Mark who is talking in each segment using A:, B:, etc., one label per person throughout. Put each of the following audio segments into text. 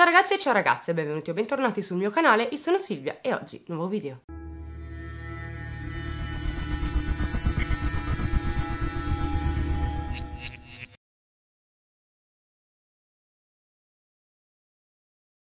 A: Ciao ragazzi e ciao ragazze, benvenuti o bentornati sul mio canale, io sono Silvia e oggi nuovo video.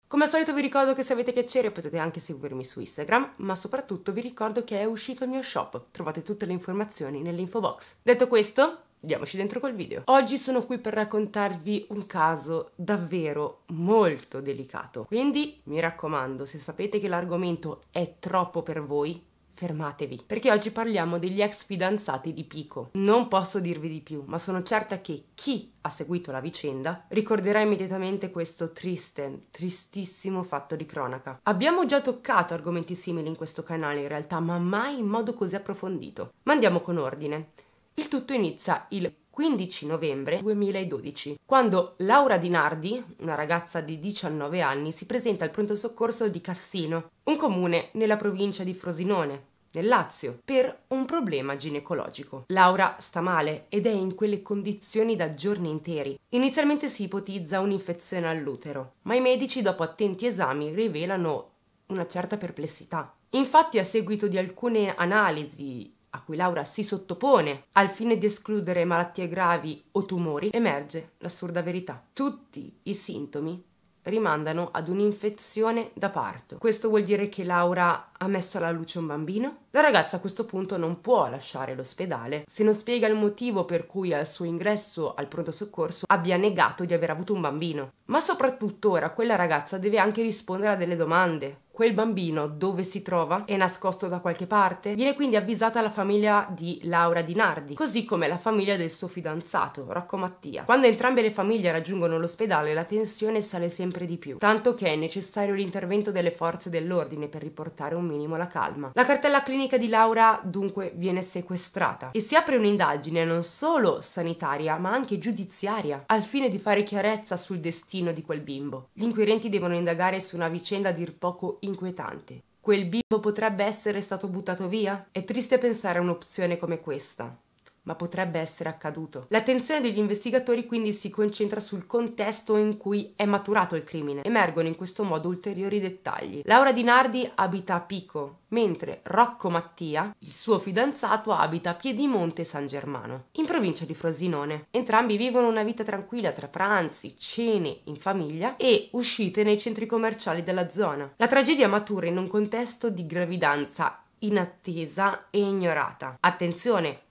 A: Come al solito vi ricordo che se avete piacere potete anche seguirmi su Instagram, ma soprattutto vi ricordo che è uscito il mio shop, trovate tutte le informazioni nell'info box. Detto questo, Diamoci dentro col video. Oggi sono qui per raccontarvi un caso davvero molto delicato. Quindi mi raccomando, se sapete che l'argomento è troppo per voi, fermatevi, perché oggi parliamo degli ex fidanzati di Pico. Non posso dirvi di più, ma sono certa che chi ha seguito la vicenda ricorderà immediatamente questo triste, tristissimo fatto di cronaca. Abbiamo già toccato argomenti simili in questo canale in realtà, ma mai in modo così approfondito. Ma andiamo con ordine. Il tutto inizia il 15 novembre 2012, quando Laura Di Nardi, una ragazza di 19 anni, si presenta al pronto soccorso di Cassino, un comune nella provincia di Frosinone, nel Lazio, per un problema ginecologico. Laura sta male ed è in quelle condizioni da giorni interi. Inizialmente si ipotizza un'infezione all'utero, ma i medici, dopo attenti esami, rivelano una certa perplessità. Infatti, a seguito di alcune analisi a cui Laura si sottopone al fine di escludere malattie gravi o tumori, emerge l'assurda verità. Tutti i sintomi rimandano ad un'infezione da parto. Questo vuol dire che Laura ha messo alla luce un bambino? La ragazza a questo punto non può lasciare l'ospedale se non spiega il motivo per cui al suo ingresso al pronto soccorso abbia negato di aver avuto un bambino. Ma soprattutto ora quella ragazza deve anche rispondere a delle domande quel bambino dove si trova? È nascosto da qualche parte? Viene quindi avvisata la famiglia di Laura Di Nardi, così come la famiglia del suo fidanzato, Rocco Mattia. Quando entrambe le famiglie raggiungono l'ospedale, la tensione sale sempre di più, tanto che è necessario l'intervento delle forze dell'ordine per riportare un minimo la calma. La cartella clinica di Laura dunque viene sequestrata e si apre un'indagine non solo sanitaria, ma anche giudiziaria, al fine di fare chiarezza sul destino di quel bimbo. Gli inquirenti devono indagare su una vicenda a dir poco inquietante inquietante. Quel bimbo potrebbe essere stato buttato via? È triste pensare a un'opzione come questa ma potrebbe essere accaduto. L'attenzione degli investigatori quindi si concentra sul contesto in cui è maturato il crimine. Emergono in questo modo ulteriori dettagli. Laura Di Nardi abita a Pico, mentre Rocco Mattia, il suo fidanzato, abita a Piedimonte San Germano, in provincia di Frosinone. Entrambi vivono una vita tranquilla tra pranzi, cene in famiglia e uscite nei centri commerciali della zona. La tragedia matura in un contesto di gravidanza inattesa e ignorata. Attenzione,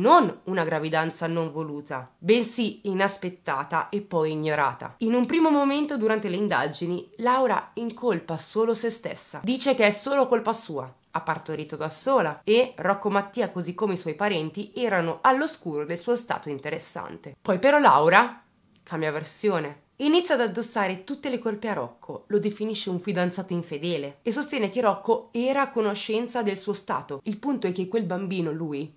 A: non una gravidanza non voluta, bensì inaspettata e poi ignorata. In un primo momento durante le indagini, Laura incolpa solo se stessa, dice che è solo colpa sua, ha partorito da sola e Rocco Mattia, così come i suoi parenti, erano all'oscuro del suo stato interessante. Poi però Laura cambia versione. Inizia ad addossare tutte le colpe a Rocco, lo definisce un fidanzato infedele e sostiene che Rocco era a conoscenza del suo stato. Il punto è che quel bambino, lui,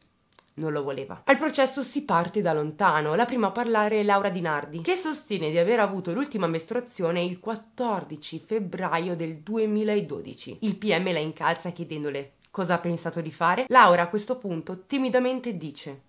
A: non lo voleva. Al processo si parte da lontano. La prima a parlare è Laura Di Nardi, che sostiene di aver avuto l'ultima mestruazione il 14 febbraio del 2012. Il PM la incalza chiedendole cosa ha pensato di fare. Laura a questo punto timidamente dice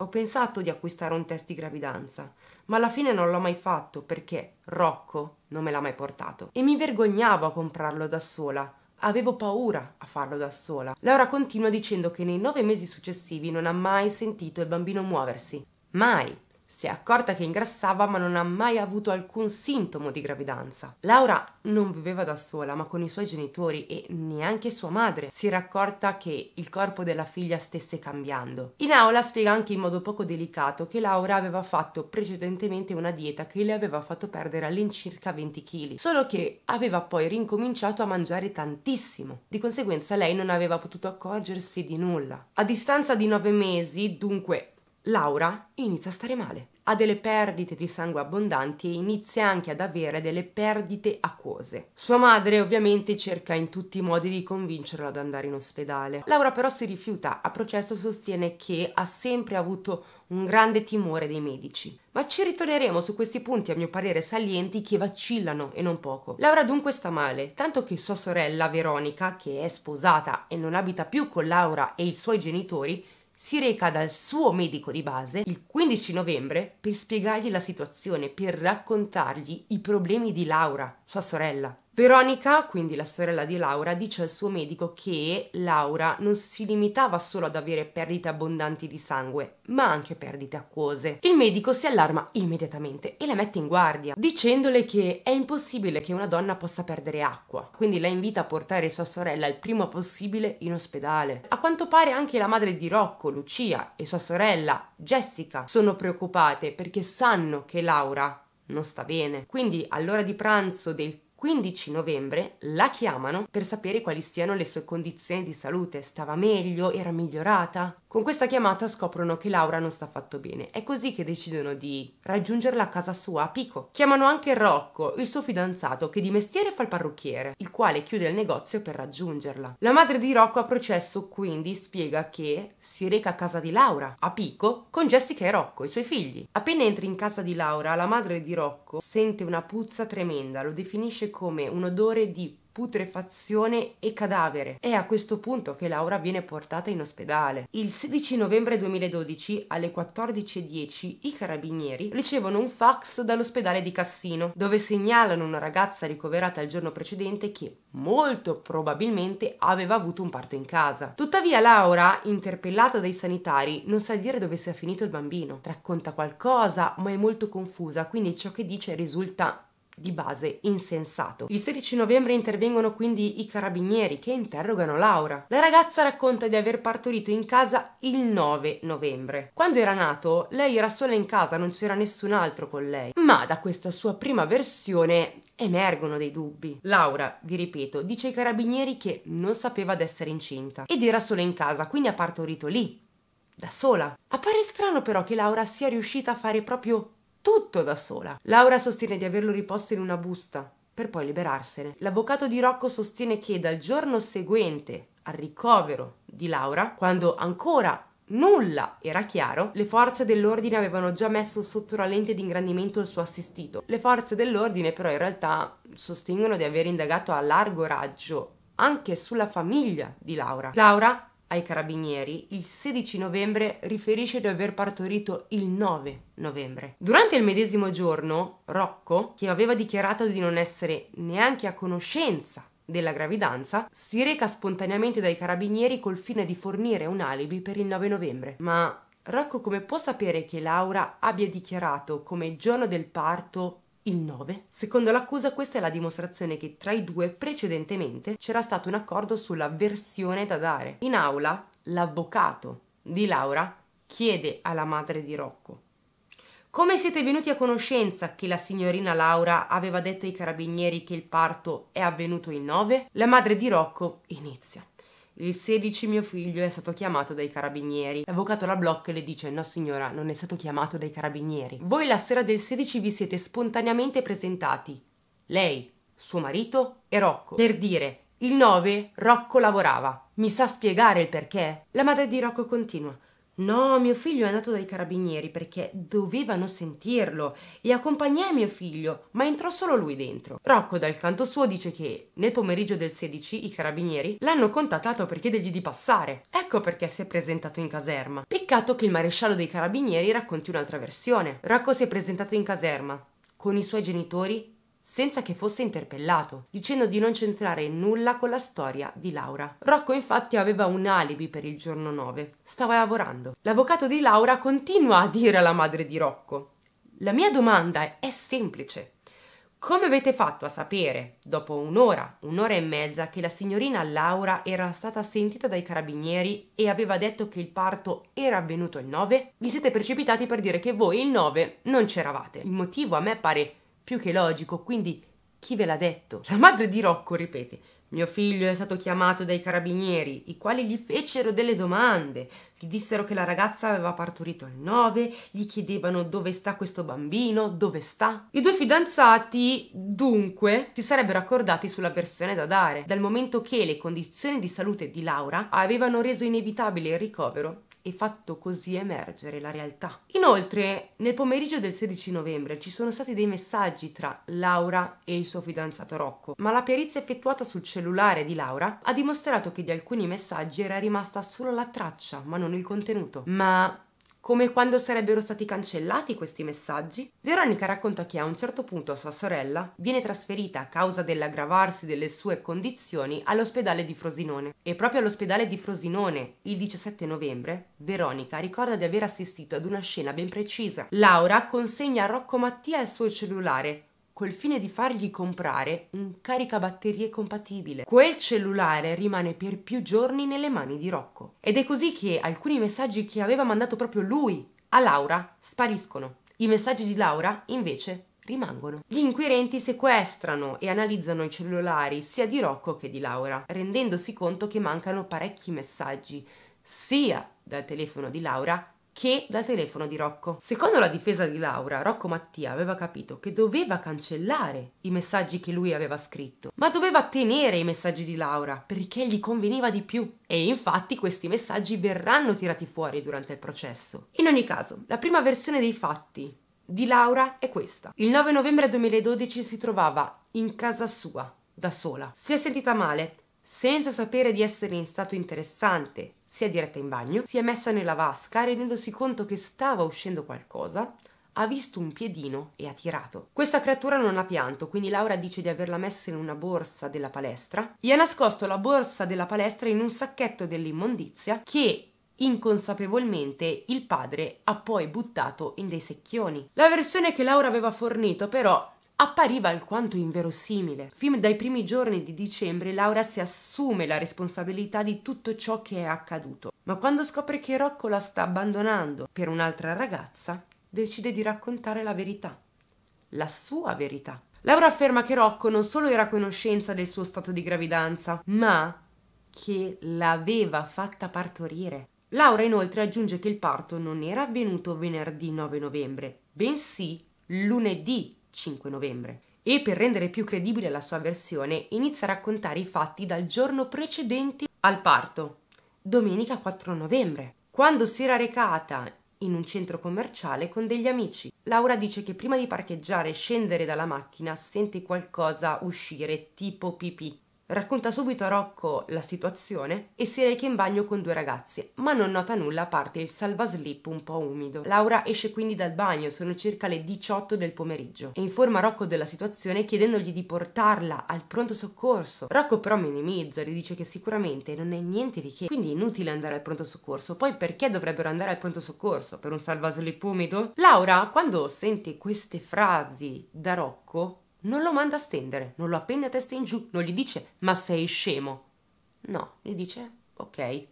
A: ho pensato di acquistare un test di gravidanza, ma alla fine non l'ho mai fatto perché Rocco non me l'ha mai portato. E mi vergognavo a comprarlo da sola, Avevo paura a farlo da sola. Laura continua dicendo che nei nove mesi successivi non ha mai sentito il bambino muoversi. Mai! Si è accorta che ingrassava ma non ha mai avuto alcun sintomo di gravidanza. Laura non viveva da sola ma con i suoi genitori e neanche sua madre. Si era accorta che il corpo della figlia stesse cambiando. In aula spiega anche in modo poco delicato che Laura aveva fatto precedentemente una dieta che le aveva fatto perdere all'incirca 20 kg, solo che aveva poi rincominciato a mangiare tantissimo. Di conseguenza lei non aveva potuto accorgersi di nulla. A distanza di nove mesi, dunque Laura inizia a stare male, ha delle perdite di sangue abbondanti e inizia anche ad avere delle perdite acquose. Sua madre ovviamente cerca in tutti i modi di convincerla ad andare in ospedale. Laura però si rifiuta, a processo sostiene che ha sempre avuto un grande timore dei medici. Ma ci ritorneremo su questi punti a mio parere salienti che vacillano e non poco. Laura dunque sta male, tanto che sua sorella Veronica, che è sposata e non abita più con Laura e i suoi genitori, si reca dal suo medico di base il 15 novembre per spiegargli la situazione, per raccontargli i problemi di Laura, sua sorella. Veronica, quindi la sorella di Laura, dice al suo medico che Laura non si limitava solo ad avere perdite abbondanti di sangue, ma anche perdite acquose. Il medico si allarma immediatamente e la mette in guardia, dicendole che è impossibile che una donna possa perdere acqua, quindi la invita a portare sua sorella il prima possibile in ospedale. A quanto pare anche la madre di Rocco, Lucia, e sua sorella, Jessica, sono preoccupate perché sanno che Laura non sta bene. Quindi all'ora di pranzo del 15 novembre la chiamano per sapere quali siano le sue condizioni di salute. Stava meglio? Era migliorata? Con questa chiamata scoprono che Laura non sta affatto bene. È così che decidono di raggiungerla a casa sua a Pico. Chiamano anche Rocco, il suo fidanzato, che di mestiere fa il parrucchiere, il quale chiude il negozio per raggiungerla. La madre di Rocco a processo quindi spiega che si reca a casa di Laura, a Pico, con Jessica e Rocco, i suoi figli. Appena entra in casa di Laura, la madre di Rocco sente una puzza tremenda, lo definisce come un odore di putrefazione e cadavere. È a questo punto che Laura viene portata in ospedale. Il 16 novembre 2012 alle 14.10 i carabinieri ricevono un fax dall'ospedale di Cassino dove segnalano una ragazza ricoverata il giorno precedente che molto probabilmente aveva avuto un parto in casa. Tuttavia Laura, interpellata dai sanitari, non sa dire dove sia finito il bambino. Racconta qualcosa ma è molto confusa quindi ciò che dice risulta di base insensato. Il 16 novembre intervengono quindi i carabinieri che interrogano Laura. La ragazza racconta di aver partorito in casa il 9 novembre. Quando era nato, lei era sola in casa, non c'era nessun altro con lei. Ma da questa sua prima versione emergono dei dubbi. Laura, vi ripeto, dice ai carabinieri che non sapeva d'essere incinta ed era sola in casa, quindi ha partorito lì, da sola. Appare strano però che Laura sia riuscita a fare proprio tutto da sola. Laura sostiene di averlo riposto in una busta per poi liberarsene. L'avvocato di Rocco sostiene che dal giorno seguente al ricovero di Laura, quando ancora nulla era chiaro, le forze dell'ordine avevano già messo sotto la lente di ingrandimento il suo assistito. Le forze dell'ordine però in realtà sostengono di aver indagato a largo raggio anche sulla famiglia di Laura. Laura ai carabinieri il 16 novembre riferisce di aver partorito il 9 novembre. Durante il medesimo giorno, Rocco, che aveva dichiarato di non essere neanche a conoscenza della gravidanza, si reca spontaneamente dai carabinieri col fine di fornire un alibi per il 9 novembre. Ma Rocco come può sapere che Laura abbia dichiarato come giorno del parto il 9. Secondo l'accusa questa è la dimostrazione che tra i due precedentemente c'era stato un accordo sulla versione da dare. In aula l'avvocato di Laura chiede alla madre di Rocco come siete venuti a conoscenza che la signorina Laura aveva detto ai carabinieri che il parto è avvenuto il 9? La madre di Rocco inizia. Il 16 mio figlio è stato chiamato dai carabinieri. L'avvocato la blocca e le dice no signora, non è stato chiamato dai carabinieri. Voi la sera del 16 vi siete spontaneamente presentati, lei, suo marito e Rocco, per dire il 9 Rocco lavorava. Mi sa spiegare il perché? La madre di Rocco continua. No, mio figlio è andato dai carabinieri perché dovevano sentirlo e accompagnai mio figlio, ma entrò solo lui dentro. Rocco dal canto suo dice che nel pomeriggio del 16 i carabinieri l'hanno contattato per chiedergli di passare. Ecco perché si è presentato in caserma. Peccato che il maresciallo dei carabinieri racconti un'altra versione. Rocco si è presentato in caserma con i suoi genitori senza che fosse interpellato, dicendo di non c'entrare nulla con la storia di Laura. Rocco infatti aveva un alibi per il giorno 9, stava lavorando. L'avvocato di Laura continua a dire alla madre di Rocco. La mia domanda è semplice. Come avete fatto a sapere, dopo un'ora, un'ora e mezza, che la signorina Laura era stata sentita dai carabinieri e aveva detto che il parto era avvenuto il 9? Vi siete precipitati per dire che voi il 9 non c'eravate. Il motivo a me pare più che logico, quindi chi ve l'ha detto? La madre di Rocco ripete: Mio figlio è stato chiamato dai carabinieri, i quali gli fecero delle domande. Gli dissero che la ragazza aveva partorito il 9, gli chiedevano dove sta questo bambino, dove sta. I due fidanzati, dunque, si sarebbero accordati sulla versione da dare, dal momento che le condizioni di salute di Laura avevano reso inevitabile il ricovero e fatto così emergere la realtà. Inoltre, nel pomeriggio del 16 novembre ci sono stati dei messaggi tra Laura e il suo fidanzato Rocco, ma la perizia effettuata sul cellulare di Laura ha dimostrato che di alcuni messaggi era rimasta solo la traccia, ma non il contenuto. Ma come quando sarebbero stati cancellati questi messaggi, Veronica racconta che a un certo punto sua sorella viene trasferita a causa dell'aggravarsi delle sue condizioni all'ospedale di Frosinone. E proprio all'ospedale di Frosinone, il 17 novembre, Veronica ricorda di aver assistito ad una scena ben precisa. Laura consegna a Rocco Mattia il suo cellulare col fine di fargli comprare un caricabatterie compatibile. Quel cellulare rimane per più giorni nelle mani di Rocco. Ed è così che alcuni messaggi che aveva mandato proprio lui a Laura spariscono. I messaggi di Laura, invece, rimangono. Gli inquirenti sequestrano e analizzano i cellulari sia di Rocco che di Laura, rendendosi conto che mancano parecchi messaggi, sia dal telefono di Laura che dal telefono di Rocco. Secondo la difesa di Laura, Rocco Mattia aveva capito che doveva cancellare i messaggi che lui aveva scritto, ma doveva tenere i messaggi di Laura perché gli conveniva di più. E infatti questi messaggi verranno tirati fuori durante il processo. In ogni caso, la prima versione dei fatti di Laura è questa. Il 9 novembre 2012 si trovava in casa sua, da sola. Si è sentita male, senza sapere di essere in stato interessante si è diretta in bagno, si è messa nella vasca, rendendosi conto che stava uscendo qualcosa, ha visto un piedino e ha tirato. Questa creatura non ha pianto, quindi Laura dice di averla messa in una borsa della palestra. Gli ha nascosto la borsa della palestra in un sacchetto dell'immondizia che inconsapevolmente il padre ha poi buttato in dei secchioni. La versione che Laura aveva fornito però appariva alquanto inverosimile. Fin dai primi giorni di dicembre Laura si assume la responsabilità di tutto ciò che è accaduto, ma quando scopre che Rocco la sta abbandonando per un'altra ragazza, decide di raccontare la verità, la sua verità. Laura afferma che Rocco non solo era a conoscenza del suo stato di gravidanza, ma che l'aveva fatta partorire. Laura inoltre aggiunge che il parto non era avvenuto venerdì 9 novembre, bensì lunedì 5 novembre. E per rendere più credibile la sua versione inizia a raccontare i fatti dal giorno precedente al parto, domenica 4 novembre, quando si era recata in un centro commerciale con degli amici. Laura dice che prima di parcheggiare e scendere dalla macchina sente qualcosa uscire tipo pipì Racconta subito a Rocco la situazione e si reca in bagno con due ragazzi, ma non nota nulla a parte il salvaslip un po' umido. Laura esce quindi dal bagno, sono circa le 18 del pomeriggio, e informa Rocco della situazione chiedendogli di portarla al pronto soccorso. Rocco però minimizza, gli dice che sicuramente non è niente di che, quindi è inutile andare al pronto soccorso. Poi perché dovrebbero andare al pronto soccorso? Per un salvaslip umido? Laura, quando sente queste frasi da Rocco, non lo manda a stendere, non lo appende a testa in giù, non gli dice ma sei scemo. No, gli dice ok.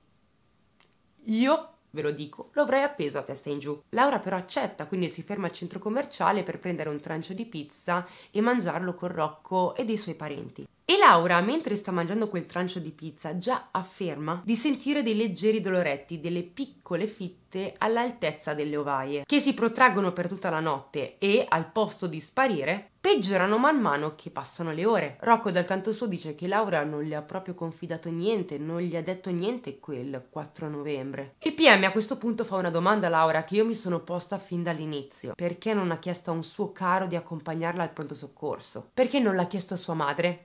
A: Io, ve lo dico, lo avrei appeso a testa in giù. Laura però accetta, quindi si ferma al centro commerciale per prendere un trancio di pizza e mangiarlo con Rocco e dei suoi parenti. E Laura, mentre sta mangiando quel trancio di pizza, già afferma di sentire dei leggeri doloretti, delle piccole fitte all'altezza delle ovaie, che si protraggono per tutta la notte e, al posto di sparire, peggiorano man mano che passano le ore. Rocco dal canto suo dice che Laura non gli ha proprio confidato niente, non gli ha detto niente quel 4 novembre. Il PM a questo punto fa una domanda a Laura che io mi sono posta fin dall'inizio. Perché non ha chiesto a un suo caro di accompagnarla al pronto soccorso? Perché non l'ha chiesto a sua madre?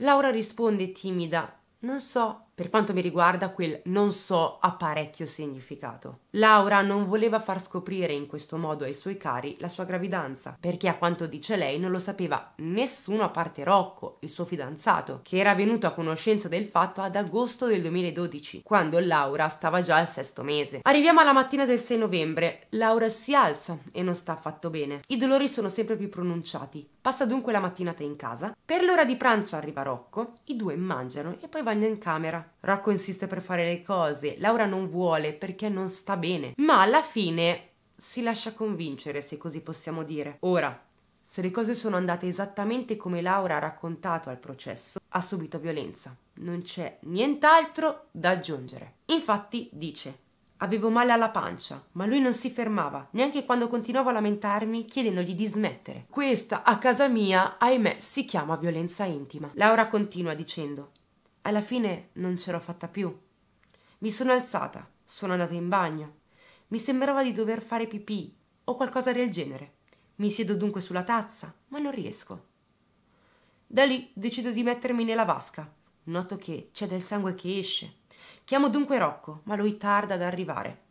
A: Laura risponde timida: Non so, per quanto mi riguarda, quel non so ha parecchio significato. Laura non voleva far scoprire in questo modo ai suoi cari la sua gravidanza, perché a quanto dice lei non lo sapeva nessuno a parte Rocco, il suo fidanzato, che era venuto a conoscenza del fatto ad agosto del 2012, quando Laura stava già al sesto mese. Arriviamo alla mattina del 6 novembre, Laura si alza e non sta affatto bene. I dolori sono sempre più pronunciati. Passa dunque la mattinata in casa. Per l'ora di pranzo arriva Rocco, i due mangiano e poi vanno in camera. Rocco insiste per fare le cose, Laura non vuole perché non sta bene, ma alla fine si lascia convincere, se così possiamo dire. Ora, se le cose sono andate esattamente come Laura ha raccontato al processo, ha subito violenza. Non c'è nient'altro da aggiungere. Infatti dice Avevo male alla pancia, ma lui non si fermava, neanche quando continuavo a lamentarmi chiedendogli di smettere. Questa a casa mia, ahimè, si chiama violenza intima. Laura continua dicendo alla fine non ce l'ho fatta più. Mi sono alzata, sono andata in bagno. Mi sembrava di dover fare pipì o qualcosa del genere. Mi siedo dunque sulla tazza, ma non riesco. Da lì decido di mettermi nella vasca. Noto che c'è del sangue che esce. Chiamo dunque Rocco, ma lui tarda ad arrivare.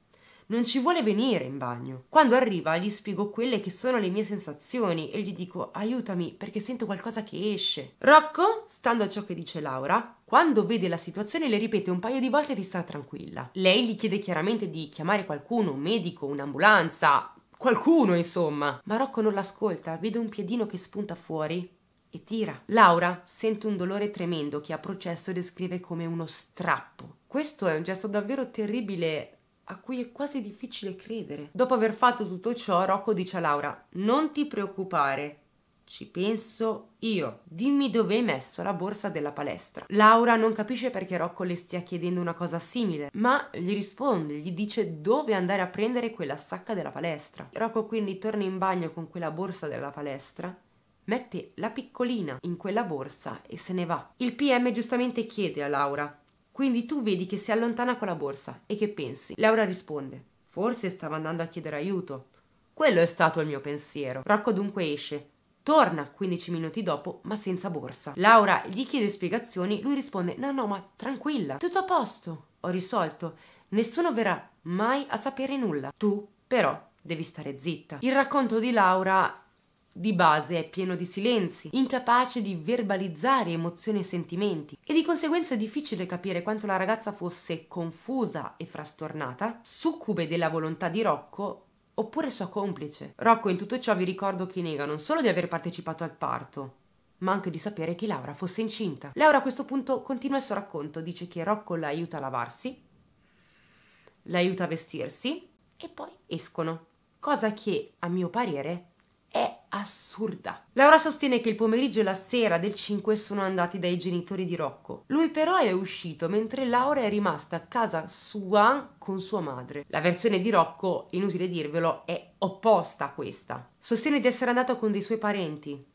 A: Non ci vuole venire in bagno. Quando arriva gli spiego quelle che sono le mie sensazioni e gli dico aiutami perché sento qualcosa che esce. Rocco, stando a ciò che dice Laura, quando vede la situazione le ripete un paio di volte di stare tranquilla. Lei gli chiede chiaramente di chiamare qualcuno, un medico, un'ambulanza, qualcuno insomma. Ma Rocco non l'ascolta, vede un piedino che spunta fuori e tira. Laura sente un dolore tremendo che a processo descrive come uno strappo. Questo è un gesto davvero terribile a cui è quasi difficile credere. Dopo aver fatto tutto ciò, Rocco dice a Laura: Non ti preoccupare, ci penso io. Dimmi dove hai messo la borsa della palestra. Laura non capisce perché Rocco le stia chiedendo una cosa simile, ma gli risponde, gli dice dove andare a prendere quella sacca della palestra. Rocco quindi torna in bagno con quella borsa della palestra. Mette la piccolina in quella borsa e se ne va. Il PM giustamente chiede a Laura quindi tu vedi che si allontana con la borsa e che pensi? Laura risponde: Forse stava andando a chiedere aiuto. Quello è stato il mio pensiero. Rocco dunque esce. Torna 15 minuti dopo, ma senza borsa. Laura gli chiede spiegazioni, lui risponde: No, no, ma tranquilla, tutto a posto, ho risolto. Nessuno verrà mai a sapere nulla. Tu, però, devi stare zitta. Il racconto di Laura di base è pieno di silenzi, incapace di verbalizzare emozioni e sentimenti e di conseguenza è difficile capire quanto la ragazza fosse confusa e frastornata, succube della volontà di Rocco oppure sua complice. Rocco in tutto ciò vi ricordo che nega non solo di aver partecipato al parto, ma anche di sapere che Laura fosse incinta. Laura a questo punto continua il suo racconto, dice che Rocco la aiuta a lavarsi, la aiuta a vestirsi e poi escono, cosa che a mio parere è assurda. Laura sostiene che il pomeriggio e la sera del 5 sono andati dai genitori di Rocco. Lui però è uscito mentre Laura è rimasta a casa sua con sua madre. La versione di Rocco, inutile dirvelo, è opposta a questa. Sostiene di essere andato con dei suoi parenti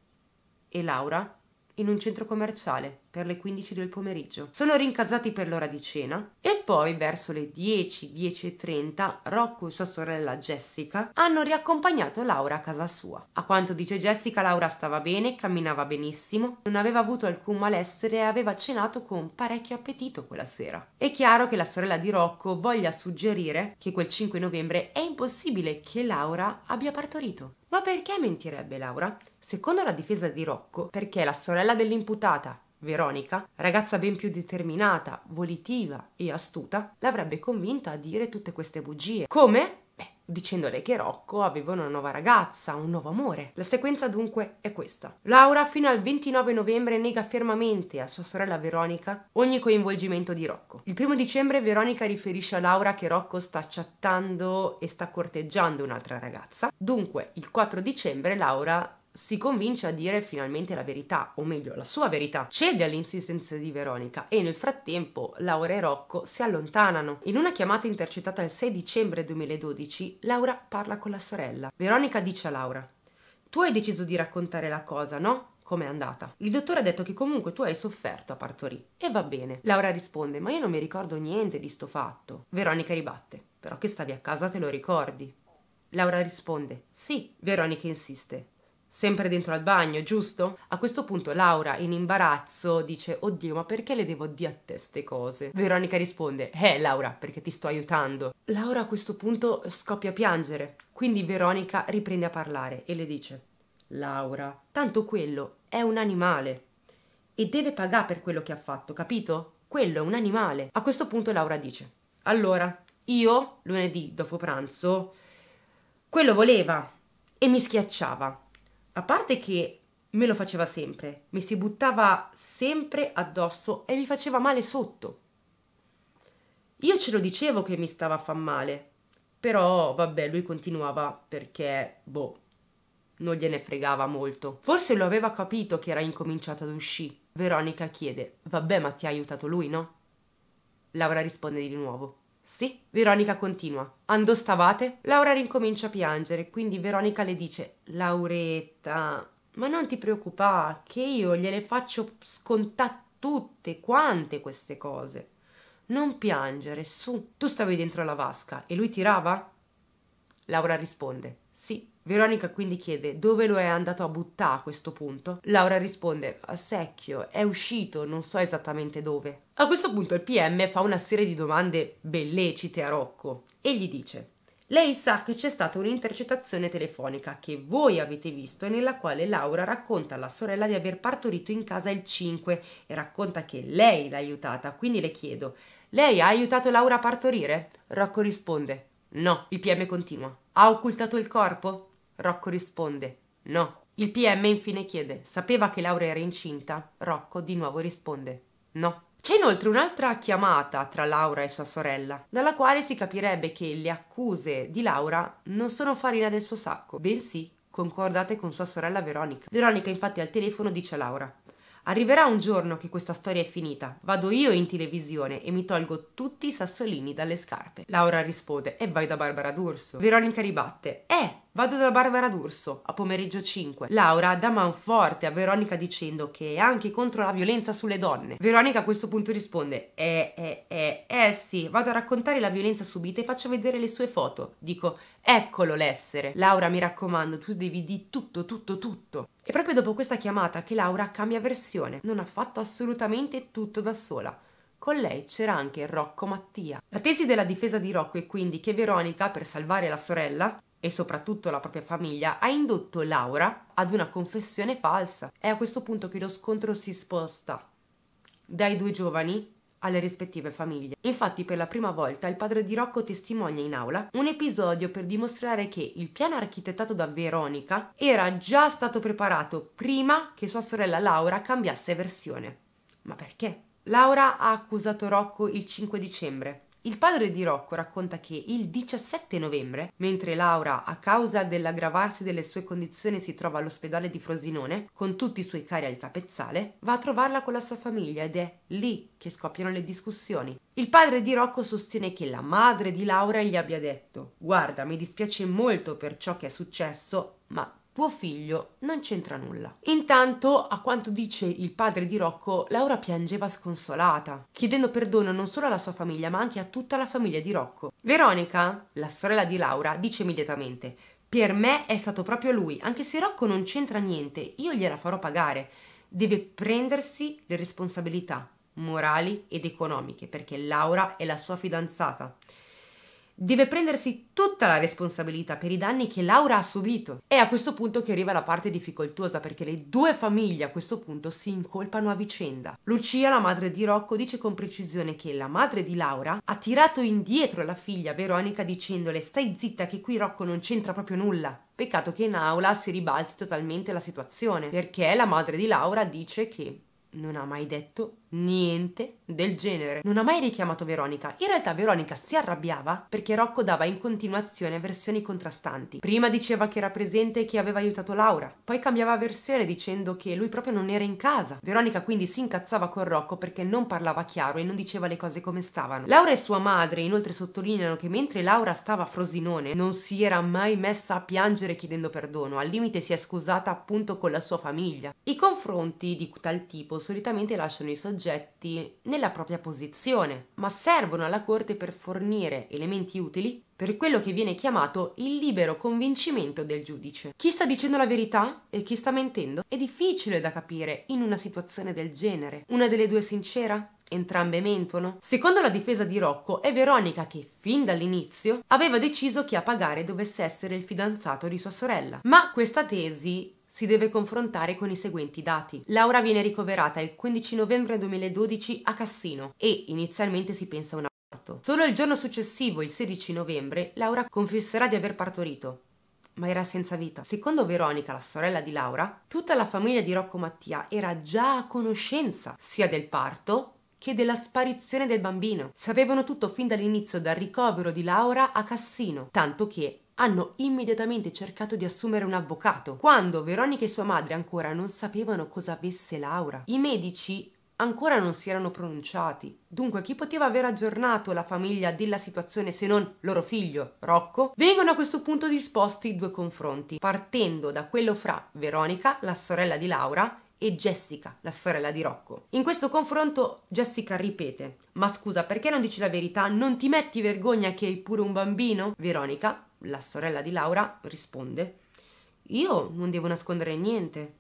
A: e Laura in un centro commerciale per le 15 del pomeriggio. Sono rincasati per l'ora di cena e poi verso le 10, 10.30 Rocco e sua sorella Jessica hanno riaccompagnato Laura a casa sua. A quanto dice Jessica, Laura stava bene, camminava benissimo, non aveva avuto alcun malessere e aveva cenato con parecchio appetito quella sera. È chiaro che la sorella di Rocco voglia suggerire che quel 5 novembre è impossibile che Laura abbia partorito. Ma perché mentirebbe Laura? Secondo la difesa di Rocco, perché la sorella dell'imputata, Veronica, ragazza ben più determinata, volitiva e astuta, l'avrebbe convinta a dire tutte queste bugie. Come? Beh, dicendole che Rocco aveva una nuova ragazza, un nuovo amore. La sequenza dunque è questa. Laura fino al 29 novembre nega fermamente a sua sorella Veronica ogni coinvolgimento di Rocco. Il primo dicembre Veronica riferisce a Laura che Rocco sta chattando e sta corteggiando un'altra ragazza. Dunque, il 4 dicembre Laura si convince a dire finalmente la verità, o meglio la sua verità, cede all'insistenza di Veronica e nel frattempo Laura e Rocco si allontanano. In una chiamata intercettata il 6 dicembre 2012, Laura parla con la sorella. Veronica dice a Laura, tu hai deciso di raccontare la cosa, no? Com'è andata? Il dottore ha detto che comunque tu hai sofferto a partorì e va bene. Laura risponde, ma io non mi ricordo niente di sto fatto. Veronica ribatte, però che stavi a casa te lo ricordi. Laura risponde, sì. Veronica insiste, sempre dentro al bagno, giusto? A questo punto Laura, in imbarazzo, dice Oddio, ma perché le devo dire a te queste cose? Veronica risponde Eh Laura, perché ti sto aiutando. Laura a questo punto scoppia a piangere, quindi Veronica riprende a parlare e le dice Laura, tanto quello è un animale e deve pagare per quello che ha fatto, capito? Quello è un animale. A questo punto Laura dice Allora, io lunedì dopo pranzo quello voleva e mi schiacciava a parte che me lo faceva sempre, mi si buttava sempre addosso e mi faceva male sotto. Io ce lo dicevo che mi stava a far male, però vabbè, lui continuava perché, boh, non gliene fregava molto. Forse lo aveva capito che era incominciato ad uscire. Veronica chiede, vabbè ma ti ha aiutato lui, no? Laura risponde di nuovo, sì, Veronica continua. Ando stavate? Laura rincomincia a piangere, quindi Veronica le dice Lauretta, ma non ti preoccupare, che io gliele faccio scontare tutte quante queste cose. Non piangere, su, tu stavi dentro la vasca e lui tirava? Laura risponde Veronica quindi chiede dove lo è andato a buttare a questo punto. Laura risponde a secchio, è uscito, non so esattamente dove. A questo punto il PM fa una serie di domande bellecite a Rocco e gli dice lei sa che c'è stata un'intercettazione telefonica che voi avete visto e nella quale Laura racconta alla sorella di aver partorito in casa il 5 e racconta che lei l'ha aiutata. Quindi le chiedo, lei ha aiutato Laura a partorire? Rocco risponde, no. Il PM continua, ha occultato il corpo? Rocco risponde no. Il PM infine chiede sapeva che Laura era incinta? Rocco di nuovo risponde no. C'è inoltre un'altra chiamata tra Laura e sua sorella, dalla quale si capirebbe che le accuse di Laura non sono farina del suo sacco, bensì concordate con sua sorella Veronica. Veronica infatti al telefono dice a Laura Arriverà un giorno che questa storia è finita. Vado io in televisione e mi tolgo tutti i sassolini dalle scarpe. Laura risponde: E vai da Barbara D'Urso. Veronica ribatte: Eh, Vado da Barbara D'Urso a pomeriggio 5. Laura dà man forte a Veronica dicendo che è anche contro la violenza sulle donne. Veronica a questo punto risponde: Eh, eh, eh, eh sì, vado a raccontare la violenza subita e faccio vedere le sue foto. Dico: Eccolo l'essere. Laura, mi raccomando, tu devi di tutto, tutto, tutto. E proprio dopo questa chiamata che Laura cambia versione. Non ha fatto assolutamente tutto da sola. Con lei c'era anche Rocco Mattia. La tesi della difesa di Rocco è quindi che Veronica, per salvare la sorella, e soprattutto la propria famiglia ha indotto Laura ad una confessione falsa. È a questo punto che lo scontro si sposta dai due giovani alle rispettive famiglie. Infatti per la prima volta il padre di Rocco testimonia in aula un episodio per dimostrare che il piano architettato da Veronica era già stato preparato prima che sua sorella Laura cambiasse versione. Ma perché? Laura ha accusato Rocco il 5 dicembre il padre di Rocco racconta che il 17 novembre, mentre Laura, a causa dell'aggravarsi delle sue condizioni, si trova all'ospedale di Frosinone con tutti i suoi cari al capezzale, va a trovarla con la sua famiglia ed è lì che scoppiano le discussioni. Il padre di Rocco sostiene che la madre di Laura gli abbia detto: Guarda, mi dispiace molto per ciò che è successo, ma tuo figlio non c'entra nulla. Intanto, a quanto dice il padre di Rocco, Laura piangeva sconsolata, chiedendo perdono non solo alla sua famiglia, ma anche a tutta la famiglia di Rocco. Veronica, la sorella di Laura, dice immediatamente: Per me è stato proprio lui, anche se Rocco non c'entra niente, io gliela farò pagare. Deve prendersi le responsabilità morali ed economiche, perché Laura è la sua fidanzata deve prendersi tutta la responsabilità per i danni che Laura ha subito. È a questo punto che arriva la parte difficoltosa perché le due famiglie a questo punto si incolpano a vicenda. Lucia, la madre di Rocco, dice con precisione che la madre di Laura ha tirato indietro la figlia Veronica dicendole stai zitta che qui Rocco non c'entra proprio nulla. Peccato che in aula si ribalti totalmente la situazione perché la madre di Laura dice che non ha mai detto niente del genere. Non ha mai richiamato Veronica. In realtà Veronica si arrabbiava perché Rocco dava in continuazione versioni contrastanti. Prima diceva che era presente e che aveva aiutato Laura, poi cambiava versione dicendo che lui proprio non era in casa. Veronica quindi si incazzava con Rocco perché non parlava chiaro e non diceva le cose come stavano. Laura e sua madre inoltre sottolineano che mentre Laura stava a Frosinone non si era mai messa a piangere chiedendo perdono, al limite si è scusata appunto con la sua famiglia. I confronti di tal tipo solitamente lasciano i soggetti soggetti nella propria posizione, ma servono alla Corte per fornire elementi utili per quello che viene chiamato il libero convincimento del giudice. Chi sta dicendo la verità e chi sta mentendo è difficile da capire in una situazione del genere. Una delle due è sincera? Entrambe mentono? Secondo la difesa di Rocco è Veronica che, fin dall'inizio, aveva deciso che a pagare dovesse essere il fidanzato di sua sorella. Ma questa tesi si deve confrontare con i seguenti dati. Laura viene ricoverata il 15 novembre 2012 a Cassino e inizialmente si pensa a un aborto. Solo il giorno successivo, il 16 novembre, Laura confesserà di aver partorito, ma era senza vita. Secondo Veronica, la sorella di Laura, tutta la famiglia di Rocco Mattia era già a conoscenza sia del parto che della sparizione del bambino. Sapevano tutto fin dall'inizio dal ricovero di Laura a Cassino, tanto che hanno immediatamente cercato di assumere un avvocato, quando Veronica e sua madre ancora non sapevano cosa avesse Laura. I medici ancora non si erano pronunciati. Dunque, chi poteva aver aggiornato la famiglia della situazione se non loro figlio, Rocco? Vengono a questo punto disposti due confronti, partendo da quello fra Veronica, la sorella di Laura, e Jessica, la sorella di Rocco. In questo confronto Jessica ripete: "Ma scusa, perché non dici la verità? Non ti metti vergogna che hai pure un bambino?" Veronica la sorella di Laura risponde Io non devo nascondere niente.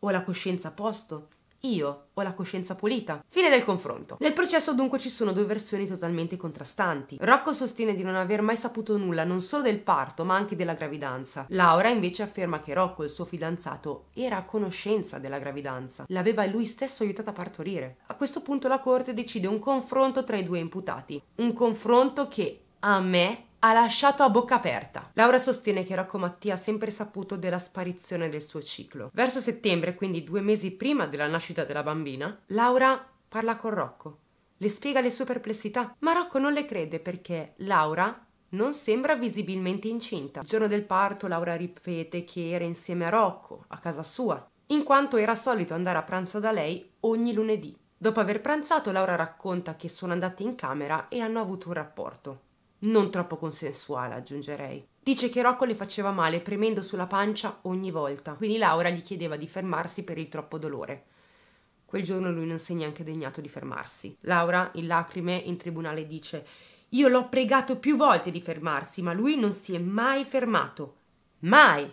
A: Ho la coscienza a posto. Io ho la coscienza pulita. Fine del confronto. Nel processo dunque ci sono due versioni totalmente contrastanti. Rocco sostiene di non aver mai saputo nulla non solo del parto ma anche della gravidanza. Laura invece afferma che Rocco, il suo fidanzato, era a conoscenza della gravidanza. L'aveva lui stesso aiutata a partorire. A questo punto la corte decide un confronto tra i due imputati. Un confronto che a me ha lasciato a bocca aperta. Laura sostiene che Rocco Mattia ha sempre saputo della sparizione del suo ciclo. Verso settembre, quindi due mesi prima della nascita della bambina, Laura parla con Rocco, le spiega le sue perplessità, ma Rocco non le crede perché Laura non sembra visibilmente incinta. Il giorno del parto Laura ripete che era insieme a Rocco, a casa sua, in quanto era solito andare a pranzo da lei ogni lunedì. Dopo aver pranzato, Laura racconta che sono andati in camera e hanno avuto un rapporto non troppo consensuale, aggiungerei. Dice che Rocco le faceva male premendo sulla pancia ogni volta, quindi Laura gli chiedeva di fermarsi per il troppo dolore. Quel giorno lui non si è neanche degnato di fermarsi. Laura, in lacrime, in tribunale dice Io l'ho pregato più volte di fermarsi, ma lui non si è mai fermato. Mai!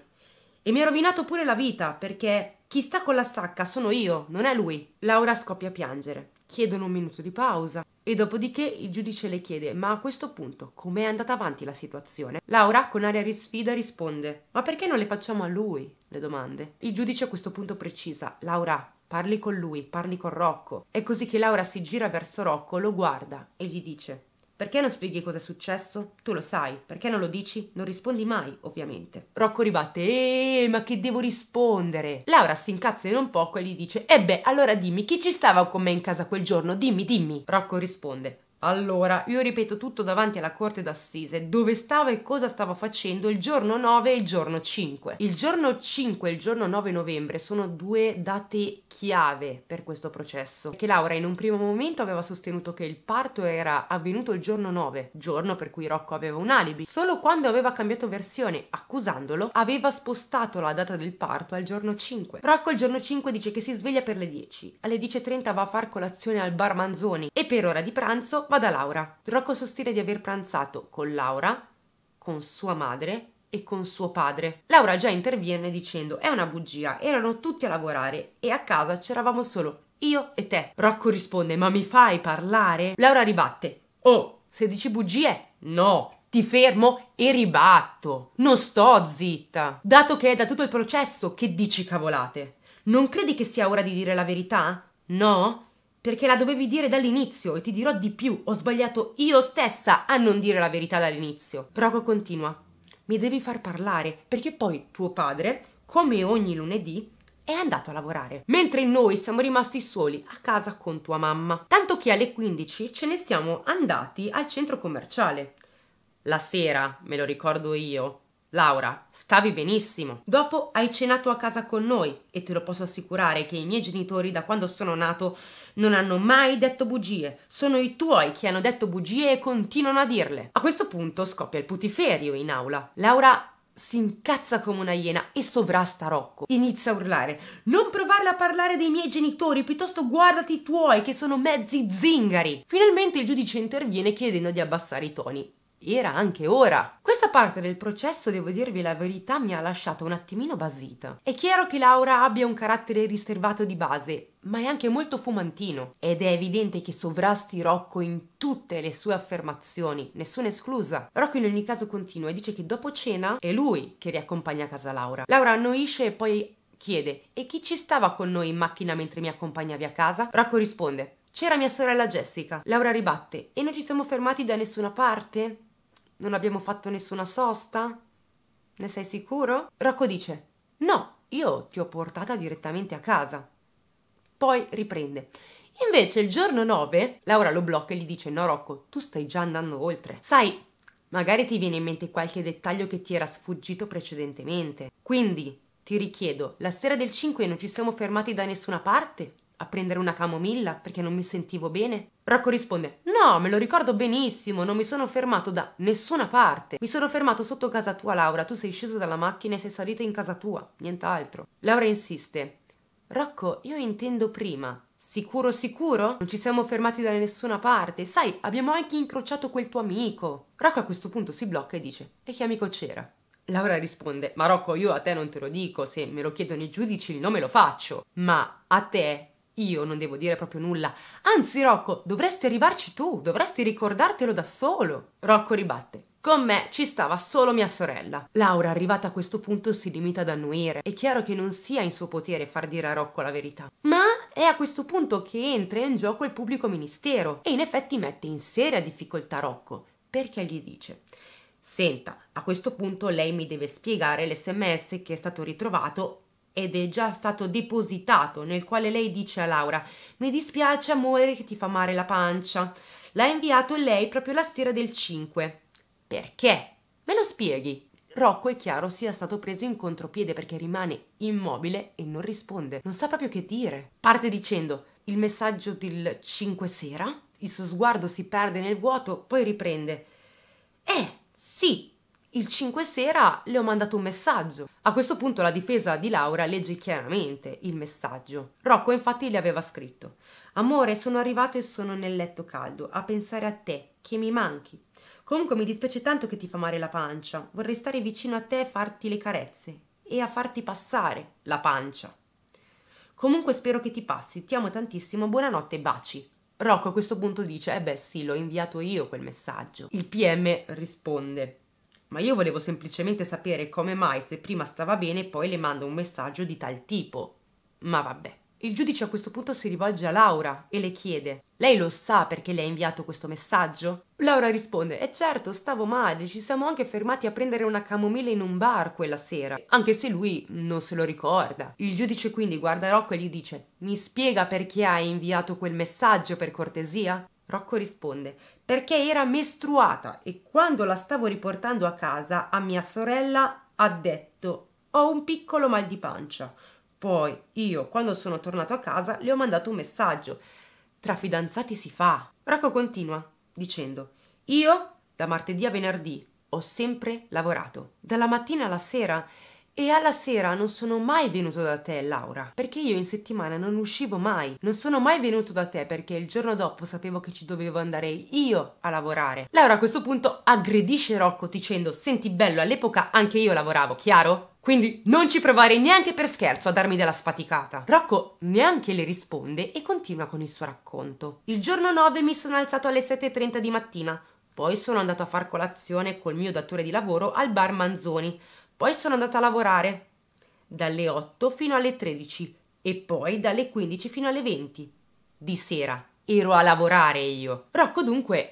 A: E mi ha rovinato pure la vita, perché chi sta con la sacca sono io, non è lui. Laura scoppia a piangere. Chiedono un minuto di pausa. E dopodiché il giudice le chiede: Ma a questo punto com'è andata avanti la situazione? Laura, con aria di sfida, risponde: Ma perché non le facciamo a lui? le domande. Il giudice a questo punto precisa: Laura, parli con lui, parli con Rocco. È così che Laura si gira verso Rocco, lo guarda e gli dice: perché non spieghi cosa è successo? Tu lo sai, perché non lo dici? Non rispondi mai, ovviamente. Rocco ribatte: Eeeh, ma che devo rispondere? Laura si incazza in un poco e gli dice: E eh allora dimmi chi ci stava con me in casa quel giorno? Dimmi, dimmi. Rocco risponde: allora, io ripeto tutto davanti alla corte d'assise, dove stava e cosa stava facendo il giorno 9 e il giorno 5. Il giorno 5 e il giorno 9 novembre sono due date chiave per questo processo, che Laura in un primo momento aveva sostenuto che il parto era avvenuto il giorno 9, giorno per cui Rocco aveva un alibi. Solo quando aveva cambiato versione, accusandolo, aveva spostato la data del parto al giorno 5. Rocco il giorno 5 dice che si sveglia per le 10, alle 10.30 va a far colazione al bar Manzoni e per ora di pranzo va Va da Laura. Rocco sostiene di aver pranzato con Laura, con sua madre e con suo padre. Laura già interviene dicendo è una bugia, erano tutti a lavorare e a casa c'eravamo solo io e te. Rocco risponde ma mi fai parlare? Laura ribatte oh se dici bugie no ti fermo e ribatto non sto zitta dato che è da tutto il processo che dici cavolate non credi che sia ora di dire la verità? No? perché la dovevi dire dall'inizio e ti dirò di più, ho sbagliato io stessa a non dire la verità dall'inizio. Rocco continua, mi devi far parlare, perché poi tuo padre, come ogni lunedì, è andato a lavorare, mentre noi siamo rimasti soli a casa con tua mamma. Tanto che alle 15 ce ne siamo andati al centro commerciale. La sera, me lo ricordo io. Laura, stavi benissimo. Dopo hai cenato a casa con noi e te lo posso assicurare che i miei genitori da quando sono nato non hanno mai detto bugie, sono i tuoi che hanno detto bugie e continuano a dirle. A questo punto scoppia il putiferio in aula. Laura si incazza come una iena e sovrasta Rocco. Inizia a urlare: Non provarla a parlare dei miei genitori, piuttosto guardati i tuoi che sono mezzi zingari. Finalmente il giudice interviene chiedendo di abbassare i toni era anche ora. Questa parte del processo, devo dirvi la verità, mi ha lasciato un attimino basita. È chiaro che Laura abbia un carattere riservato di base, ma è anche molto fumantino ed è evidente che sovrasti Rocco in tutte le sue affermazioni, nessuna esclusa. Rocco in ogni caso continua e dice che dopo cena è lui che riaccompagna a casa Laura. Laura annoisce e poi chiede e chi ci stava con noi in macchina mentre mi accompagnavi a casa? Rocco risponde c'era mia sorella Jessica. Laura ribatte e non ci siamo fermati da nessuna parte? Non abbiamo fatto nessuna sosta? Ne sei sicuro? Rocco dice: No, io ti ho portata direttamente a casa. Poi riprende. Invece il giorno 9 Laura lo blocca e gli dice: No, Rocco, tu stai già andando oltre. Sai, magari ti viene in mente qualche dettaglio che ti era sfuggito precedentemente. Quindi ti richiedo: la sera del 5 non ci siamo fermati da nessuna parte? a prendere una camomilla perché non mi sentivo bene? Rocco risponde: No, me lo ricordo benissimo, non mi sono fermato da nessuna parte. Mi sono fermato sotto casa tua, Laura. Tu sei scesa dalla macchina e sei salita in casa tua, nient'altro. Laura insiste: Rocco, io intendo prima. Sicuro, sicuro? Non ci siamo fermati da nessuna parte. Sai, abbiamo anche incrociato quel tuo amico. Rocco a questo punto si blocca e dice: E che amico c'era? Laura risponde: Ma Rocco, io a te non te lo dico, se me lo chiedono i giudici non me lo faccio. Ma a te io non devo dire proprio nulla. Anzi, Rocco, dovresti arrivarci tu, dovresti ricordartelo da solo. Rocco ribatte. Con me ci stava solo mia sorella. Laura, arrivata a questo punto, si limita ad annuire. È chiaro che non sia in suo potere far dire a Rocco la verità. Ma è a questo punto che entra in gioco il pubblico ministero e in effetti mette in seria difficoltà Rocco, perché gli dice Senta, a questo punto lei mi deve spiegare l'SMS che è stato ritrovato ed è già stato depositato, nel quale lei dice a Laura Mi dispiace amore che ti fa male la pancia. L'ha inviato lei proprio la sera del 5. Perché? Me lo spieghi. Rocco è chiaro sia stato preso in contropiede perché rimane immobile e non risponde. Non sa proprio che dire. Parte dicendo il messaggio del 5 sera, il suo sguardo si perde nel vuoto, poi riprende. Eh, sì, il 5 sera le ho mandato un messaggio. A questo punto la difesa di Laura legge chiaramente il messaggio. Rocco infatti le aveva scritto Amore, sono arrivato e sono nel letto caldo, a pensare a te, che mi manchi. Comunque mi dispiace tanto che ti fa male la pancia. Vorrei stare vicino a te e farti le carezze e a farti passare la pancia. Comunque spero che ti passi, ti amo tantissimo, buonanotte e baci. Rocco a questo punto dice: Eh beh, sì, l'ho inviato io quel messaggio. Il PM risponde: ma io volevo semplicemente sapere come mai se prima stava bene e poi le mando un messaggio di tal tipo. Ma vabbè. Il giudice a questo punto si rivolge a Laura e le chiede: Lei lo sa perché le ha inviato questo messaggio? Laura risponde: Eh certo, stavo male, ci siamo anche fermati a prendere una camomilla in un bar quella sera, anche se lui non se lo ricorda. Il giudice quindi guarda Rocco e gli dice: Mi spiega perché hai inviato quel messaggio per cortesia? Rocco risponde: perché era mestruata e quando la stavo riportando a casa a mia sorella ha detto ho un piccolo mal di pancia. Poi io, quando sono tornato a casa, le ho mandato un messaggio. Tra fidanzati si fa. Rocco continua dicendo io da martedì a venerdì ho sempre lavorato. Dalla mattina alla sera e alla sera non sono mai venuto da te, Laura, perché io in settimana non uscivo mai. Non sono mai venuto da te perché il giorno dopo sapevo che ci dovevo andare io a lavorare. Laura a questo punto aggredisce Rocco dicendo: Senti bello, all'epoca anche io lavoravo, chiaro? Quindi non ci provare neanche per scherzo a darmi della sfaticata. Rocco neanche le risponde e continua con il suo racconto. Il giorno 9 mi sono alzato alle 7.30 di mattina. Poi sono andato a far colazione col mio datore di lavoro al bar Manzoni. Poi sono andata a lavorare dalle 8 fino alle 13 e poi dalle 15 fino alle 20 di sera. Ero a lavorare io. Rocco dunque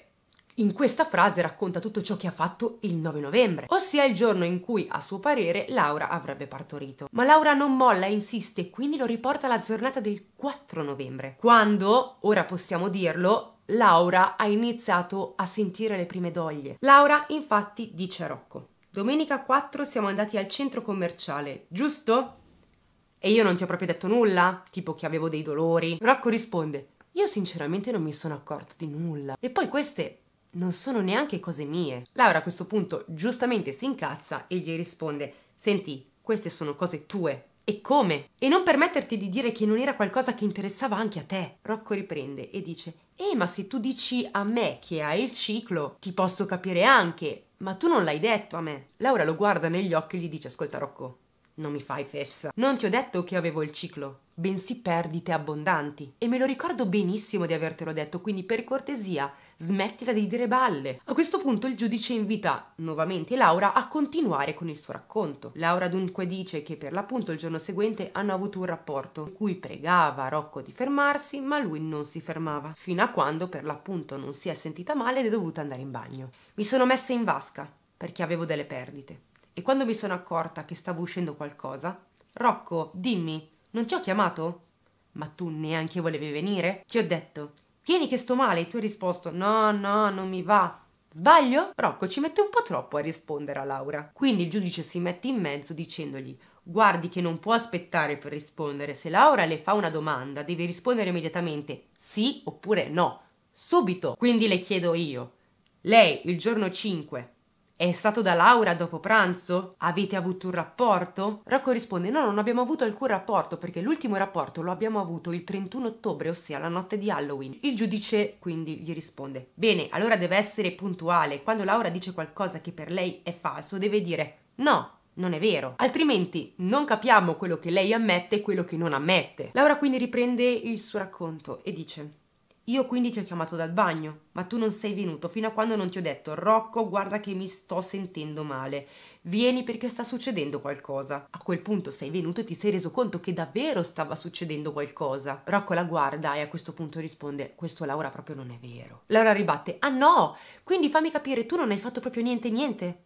A: in questa frase racconta tutto ciò che ha fatto il 9 novembre, ossia il giorno in cui, a suo parere, Laura avrebbe partorito. Ma Laura non molla e insiste, quindi lo riporta alla giornata del 4 novembre, quando, ora possiamo dirlo, Laura ha iniziato a sentire le prime doglie. Laura infatti dice a Rocco Domenica 4 siamo andati al centro commerciale, giusto? E io non ti ho proprio detto nulla, tipo che avevo dei dolori. Rocco risponde, io sinceramente non mi sono accorto di nulla. E poi queste non sono neanche cose mie. Laura a questo punto giustamente si incazza e gli risponde, senti, queste sono cose tue. E come? E non permetterti di dire che non era qualcosa che interessava anche a te. Rocco riprende e dice, eh ma se tu dici a me che hai il ciclo, ti posso capire anche, ma tu non l'hai detto a me. Laura lo guarda negli occhi e gli dice: Ascolta, Rocco, non mi fai fessa. Non ti ho detto che avevo il ciclo, bensì perdite abbondanti. E me lo ricordo benissimo di avertelo detto, quindi per cortesia smettila di dire balle. A questo punto il giudice invita nuovamente Laura a continuare con il suo racconto. Laura dunque dice che per l'appunto il giorno seguente hanno avuto un rapporto in cui pregava Rocco di fermarsi, ma lui non si fermava, fino a quando per l'appunto non si è sentita male ed è dovuta andare in bagno. Mi sono messa in vasca perché avevo delle perdite. E quando mi sono accorta che stavo uscendo qualcosa, Rocco, dimmi, non ti ho chiamato? Ma tu neanche volevi venire? Ti ho detto, Vieni che sto male, e tu hai risposto no, no, non mi va. Sbaglio? Rocco ci mette un po' troppo a rispondere a Laura. Quindi il giudice si mette in mezzo dicendogli guardi che non può aspettare per rispondere. Se Laura le fa una domanda deve rispondere immediatamente sì oppure no. Subito. Quindi le chiedo io. Lei il giorno 5 è stato da Laura dopo pranzo? Avete avuto un rapporto? Rocco risponde: No, non abbiamo avuto alcun rapporto perché l'ultimo rapporto lo abbiamo avuto il 31 ottobre, ossia la notte di Halloween. Il giudice quindi gli risponde: Bene, allora deve essere puntuale. Quando Laura dice qualcosa che per lei è falso, deve dire: No, non è vero, altrimenti non capiamo quello che lei ammette e quello che non ammette. Laura quindi riprende il suo racconto e dice io quindi ti ho chiamato dal bagno, ma tu non sei venuto fino a quando non ti ho detto Rocco, guarda che mi sto sentendo male. Vieni perché sta succedendo qualcosa. A quel punto sei venuto e ti sei reso conto che davvero stava succedendo qualcosa. Rocco la guarda e a questo punto risponde: Questo Laura proprio non è vero. Laura ribatte: Ah no! Quindi fammi capire, tu non hai fatto proprio niente niente?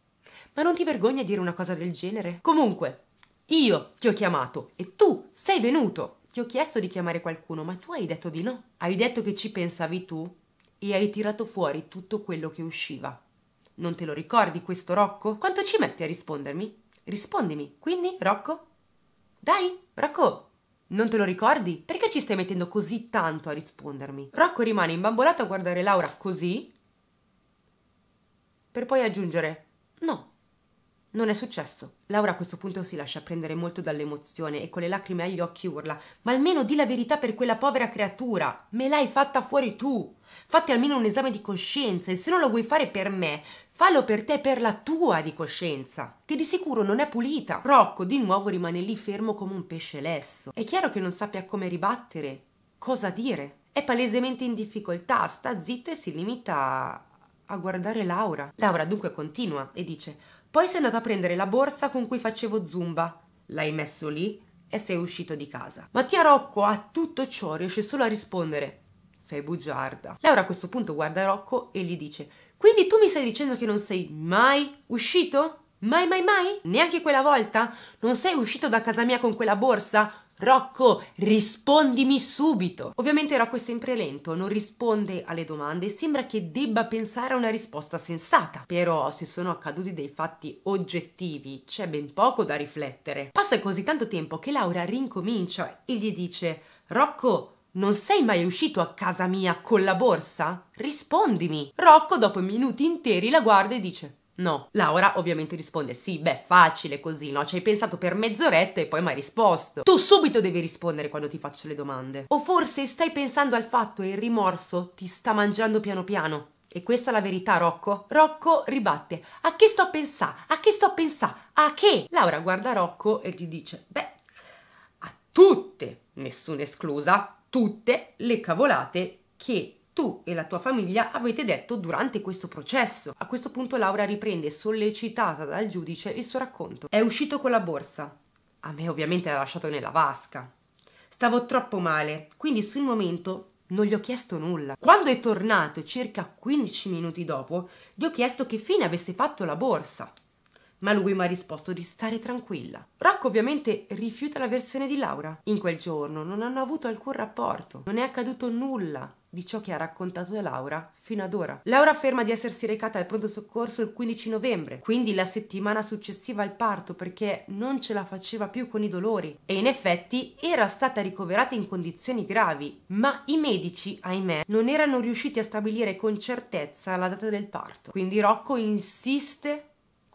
A: Ma non ti vergogna a dire una cosa del genere? Comunque, io ti ho chiamato e tu sei venuto. Ti ho chiesto di chiamare qualcuno, ma tu hai detto di no. Hai detto che ci pensavi tu e hai tirato fuori tutto quello che usciva. Non te lo ricordi questo, Rocco? Quanto ci metti a rispondermi? Rispondimi, quindi, Rocco? Dai, Rocco! Non te lo ricordi? Perché ci stai mettendo così tanto a rispondermi? Rocco rimane imbambolato a guardare Laura così, per poi aggiungere: No, non è successo. Laura a questo punto si lascia prendere molto dall'emozione e con le lacrime agli occhi urla: Ma almeno di la verità per quella povera creatura! Me l'hai fatta fuori tu! Fatti almeno un esame di coscienza e se non lo vuoi fare per me, fallo per te per la tua di coscienza, che di sicuro non è pulita. Rocco di nuovo rimane lì fermo come un pesce lesso. È chiaro che non sappia come ribattere, cosa dire. È palesemente in difficoltà, sta zitto e si limita a, a guardare Laura. Laura dunque continua e dice: poi sei andato a prendere la borsa con cui facevo zumba. L'hai messo lì e sei uscito di casa. Mattia Rocco a tutto ciò riesce solo a rispondere sei bugiarda. Laura a questo punto guarda Rocco e gli dice quindi tu mi stai dicendo che non sei mai uscito? Mai mai mai? Neanche quella volta? Non sei uscito da casa mia con quella borsa? Rocco, rispondimi subito! Ovviamente Rocco è sempre lento, non risponde alle domande e sembra che debba pensare a una risposta sensata. Però se sono accaduti dei fatti oggettivi c'è ben poco da riflettere. Passa così tanto tempo che Laura rincomincia e gli dice Rocco, non sei mai uscito a casa mia con la borsa? Rispondimi! Rocco dopo minuti interi la guarda e dice No. Laura ovviamente risponde sì, beh, facile così, no? Ci hai pensato per mezz'oretta e poi mi hai risposto. Tu subito devi rispondere quando ti faccio le domande. O forse stai pensando al fatto e il rimorso ti sta mangiando piano piano. E questa è la verità, Rocco? Rocco ribatte: A che sto a pensare? A che sto a pensare? A che? Laura guarda Rocco e gli dice: Beh, a tutte, nessuna esclusa, tutte le cavolate che tu e la tua famiglia avete detto durante questo processo. A questo punto Laura riprende sollecitata dal giudice il suo racconto. È uscito con la borsa. A me ovviamente l'ha lasciato nella vasca. Stavo troppo male, quindi sul momento non gli ho chiesto nulla. Quando è tornato circa 15 minuti dopo, gli ho chiesto che fine avesse fatto la borsa. Ma lui mi ha risposto di stare tranquilla. Rocco ovviamente rifiuta la versione di Laura. In quel giorno non hanno avuto alcun rapporto, non è accaduto nulla di ciò che ha raccontato Laura fino ad ora. Laura afferma di essersi recata al pronto soccorso il 15 novembre, quindi la settimana successiva al parto perché non ce la faceva più con i dolori e in effetti era stata ricoverata in condizioni gravi, ma i medici, ahimè, non erano riusciti a stabilire con certezza la data del parto. Quindi Rocco insiste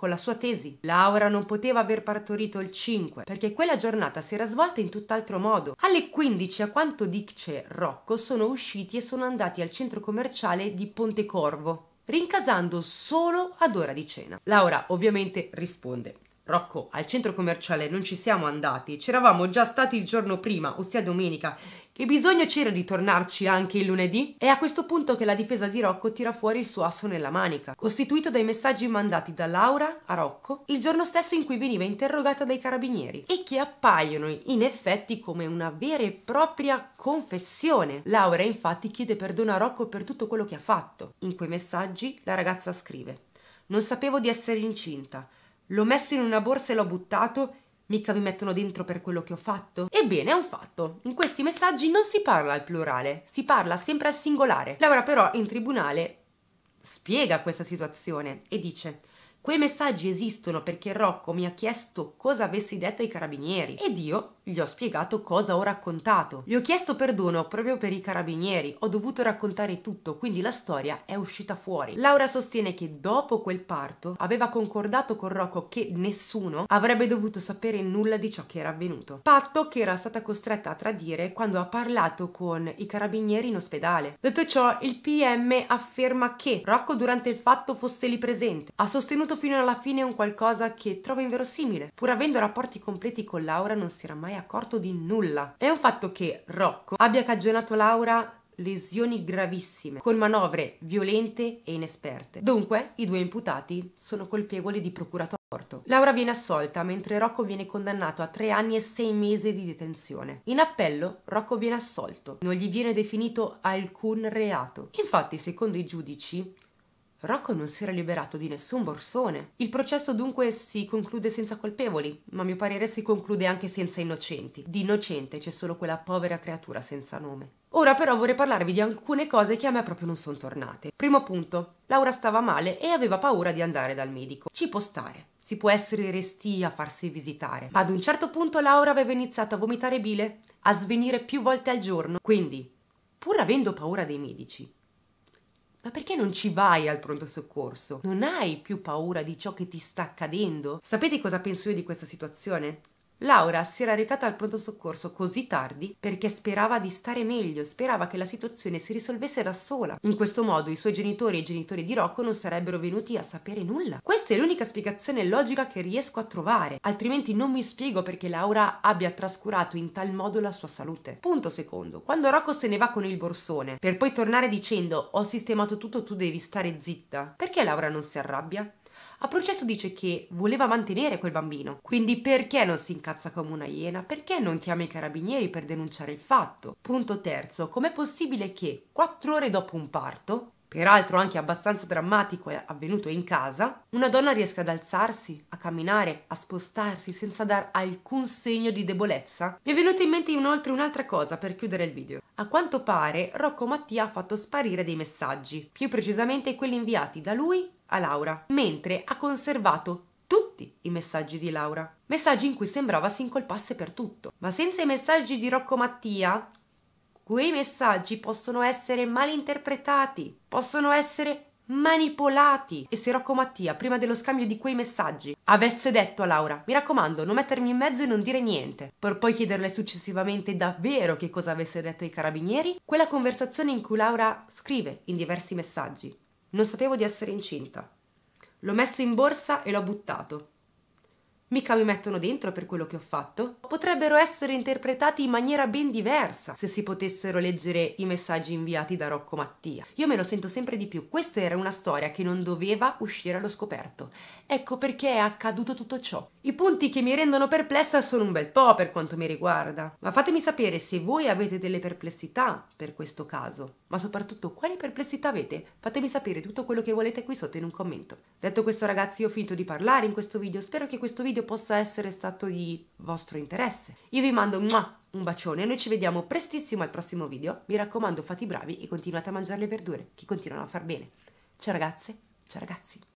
A: con la sua tesi. Laura non poteva aver partorito il 5 perché quella giornata si era svolta in tutt'altro modo. Alle 15, a quanto dice Rocco, sono usciti e sono andati al centro commerciale di Pontecorvo, rincasando solo ad ora di cena. Laura ovviamente risponde Rocco, al centro commerciale non ci siamo andati, c'eravamo già stati il giorno prima, ossia domenica, il bisogno c'era di tornarci anche il lunedì? È a questo punto che la difesa di Rocco tira fuori il suo asso nella manica, costituito dai messaggi mandati da Laura a Rocco il giorno stesso in cui veniva interrogata dai carabinieri e che appaiono in effetti come una vera e propria confessione. Laura infatti chiede perdono a Rocco per tutto quello che ha fatto. In quei messaggi la ragazza scrive: Non sapevo di essere incinta. L'ho messo in una borsa e l'ho buttato Mica mi mettono dentro per quello che ho fatto? Ebbene, è un fatto. In questi messaggi non si parla al plurale, si parla sempre al singolare. Laura però in tribunale spiega questa situazione e dice Quei messaggi esistono perché Rocco mi ha chiesto cosa avessi detto ai carabinieri ed io gli ho spiegato cosa ho raccontato. Gli ho chiesto perdono proprio per i carabinieri, ho dovuto raccontare tutto, quindi la storia è uscita fuori. Laura sostiene che dopo quel parto aveva concordato con Rocco che nessuno avrebbe dovuto sapere nulla di ciò che era avvenuto. Patto che era stata costretta a tradire quando ha parlato con i carabinieri in ospedale. Detto ciò, il PM afferma che Rocco durante il fatto fosse lì presente. Ha sostenuto mantenuto fino alla fine un qualcosa che trova inverosimile. Pur avendo rapporti completi con Laura non si era mai accorto di nulla. È un fatto che Rocco abbia cagionato Laura lesioni gravissime, con manovre violente e inesperte. Dunque, i due imputati sono colpevoli di procurato aborto. Laura viene assolta, mentre Rocco viene condannato a tre anni e sei mesi di detenzione. In appello, Rocco viene assolto. Non gli viene definito alcun reato. Infatti, secondo i giudici, Rocco non si era liberato di nessun borsone. Il processo dunque si conclude senza colpevoli, ma a mio parere si conclude anche senza innocenti. Di innocente c'è solo quella povera creatura senza nome. Ora però vorrei parlarvi di alcune cose che a me proprio non sono tornate. Primo punto, Laura stava male e aveva paura di andare dal medico. Ci può stare. Si può essere resti a farsi visitare. Ma ad un certo punto Laura aveva iniziato a vomitare bile, a svenire più volte al giorno. Quindi, pur avendo paura dei medici, ma perché non ci vai al pronto soccorso? Non hai più paura di ciò che ti sta accadendo? Sapete cosa penso io di questa situazione? Laura si era recata al pronto soccorso così tardi perché sperava di stare meglio, sperava che la situazione si risolvesse da sola. In questo modo i suoi genitori e i genitori di Rocco non sarebbero venuti a sapere nulla. Questa è l'unica spiegazione logica che riesco a trovare, altrimenti non mi spiego perché Laura abbia trascurato in tal modo la sua salute. Punto secondo. Quando Rocco se ne va con il borsone per poi tornare dicendo ho sistemato tutto, tu devi stare zitta, perché Laura non si arrabbia? A processo dice che voleva mantenere quel bambino. Quindi perché non si incazza come una iena? Perché non chiama i carabinieri per denunciare il fatto? Punto terzo, com'è possibile che quattro ore dopo un parto peraltro anche abbastanza drammatico e avvenuto in casa, una donna riesca ad alzarsi, a camminare, a spostarsi senza dar alcun segno di debolezza? Mi è venuta in mente inoltre un'altra cosa per chiudere il video. A quanto pare Rocco Mattia ha fatto sparire dei messaggi, più precisamente quelli inviati da lui a Laura, mentre ha conservato tutti i messaggi di Laura. Messaggi in cui sembrava si incolpasse per tutto. Ma senza i messaggi di Rocco Mattia, quei messaggi possono essere malinterpretati, possono essere manipolati. E se Rocco Mattia, prima dello scambio di quei messaggi, avesse detto a Laura: Mi raccomando, non mettermi in mezzo e non dire niente, per poi chiederle successivamente davvero che cosa avesse detto ai carabinieri, quella conversazione in cui Laura scrive in diversi messaggi: non sapevo di essere incinta. L'ho messo in borsa e l'ho buttato mica mi mettono dentro per quello che ho fatto, potrebbero essere interpretati in maniera ben diversa se si potessero leggere i messaggi inviati da Rocco Mattia. Io me lo sento sempre di più, questa era una storia che non doveva uscire allo scoperto. Ecco perché è accaduto tutto ciò. I punti che mi rendono perplessa sono un bel po' per quanto mi riguarda, ma fatemi sapere se voi avete delle perplessità per questo caso, ma soprattutto quali perplessità avete? Fatemi sapere tutto quello che volete qui sotto in un commento. Detto questo ragazzi, io ho finito di parlare in questo video, spero che questo video che possa essere stato di vostro interesse. Io vi mando un bacione e noi ci vediamo prestissimo al prossimo video. Mi raccomando, fate i bravi e continuate a mangiare le verdure, che continuano a far bene. Ciao ragazze, ciao ragazzi.